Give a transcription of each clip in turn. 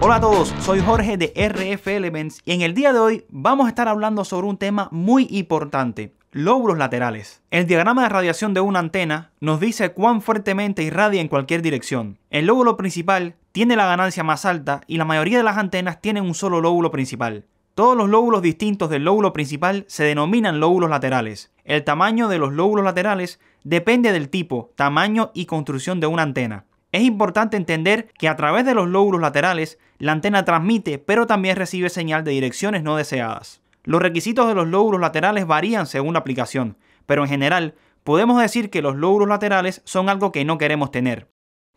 Hola a todos, soy Jorge de RF Elements y en el día de hoy vamos a estar hablando sobre un tema muy importante, lóbulos laterales. El diagrama de radiación de una antena nos dice cuán fuertemente irradia en cualquier dirección. El lóbulo principal tiene la ganancia más alta y la mayoría de las antenas tienen un solo lóbulo principal. Todos los lóbulos distintos del lóbulo principal se denominan lóbulos laterales. El tamaño de los lóbulos laterales depende del tipo, tamaño y construcción de una antena. Es importante entender que a través de los lóbulos laterales, la antena transmite, pero también recibe señal de direcciones no deseadas. Los requisitos de los lóbulos laterales varían según la aplicación, pero en general podemos decir que los lóbulos laterales son algo que no queremos tener.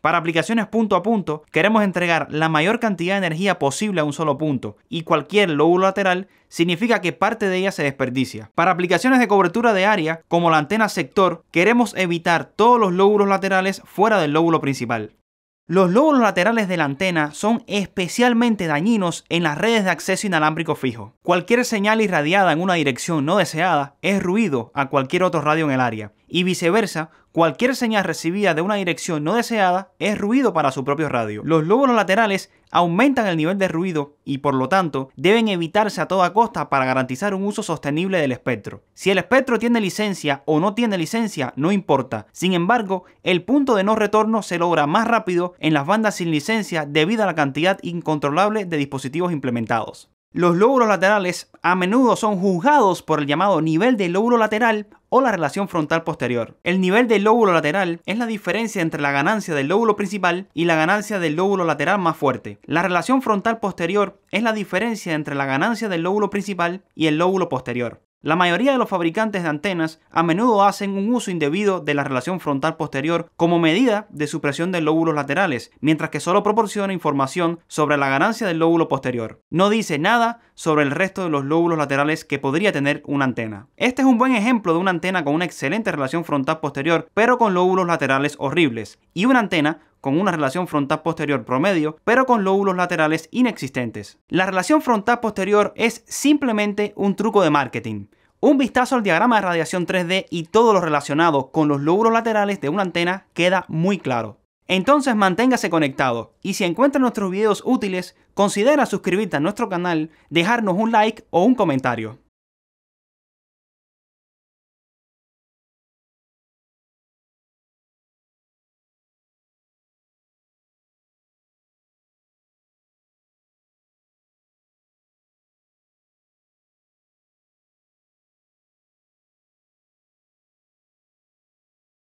Para aplicaciones punto a punto, queremos entregar la mayor cantidad de energía posible a un solo punto, y cualquier lóbulo lateral significa que parte de ella se desperdicia. Para aplicaciones de cobertura de área, como la antena sector, queremos evitar todos los lóbulos laterales fuera del lóbulo principal. Los lóbulos laterales de la antena son especialmente dañinos en las redes de acceso inalámbrico fijo. Cualquier señal irradiada en una dirección no deseada es ruido a cualquier otro radio en el área y viceversa, cualquier señal recibida de una dirección no deseada es ruido para su propio radio. Los lóbulos laterales aumentan el nivel de ruido y por lo tanto deben evitarse a toda costa para garantizar un uso sostenible del espectro. Si el espectro tiene licencia o no tiene licencia, no importa. Sin embargo, el punto de no retorno se logra más rápido en las bandas sin licencia debido a la cantidad incontrolable de dispositivos implementados. Los lóbulos laterales a menudo son juzgados por el llamado nivel del lóbulo lateral o la relación frontal posterior. El nivel del lóbulo lateral es la diferencia entre la ganancia del lóbulo principal y la ganancia del lóbulo lateral más fuerte. La relación frontal posterior es la diferencia entre la ganancia del lóbulo principal y el lóbulo posterior. La mayoría de los fabricantes de antenas a menudo hacen un uso indebido de la relación frontal posterior como medida de supresión de lóbulos laterales, mientras que solo proporciona información sobre la ganancia del lóbulo posterior. No dice nada sobre el resto de los lóbulos laterales que podría tener una antena. Este es un buen ejemplo de una antena con una excelente relación frontal posterior, pero con lóbulos laterales horribles, y una antena con una relación frontal-posterior promedio, pero con lóbulos laterales inexistentes. La relación frontal-posterior es simplemente un truco de marketing. Un vistazo al diagrama de radiación 3D y todo lo relacionado con los lóbulos laterales de una antena queda muy claro. Entonces manténgase conectado y si encuentra nuestros videos útiles, considera suscribirte a nuestro canal, dejarnos un like o un comentario.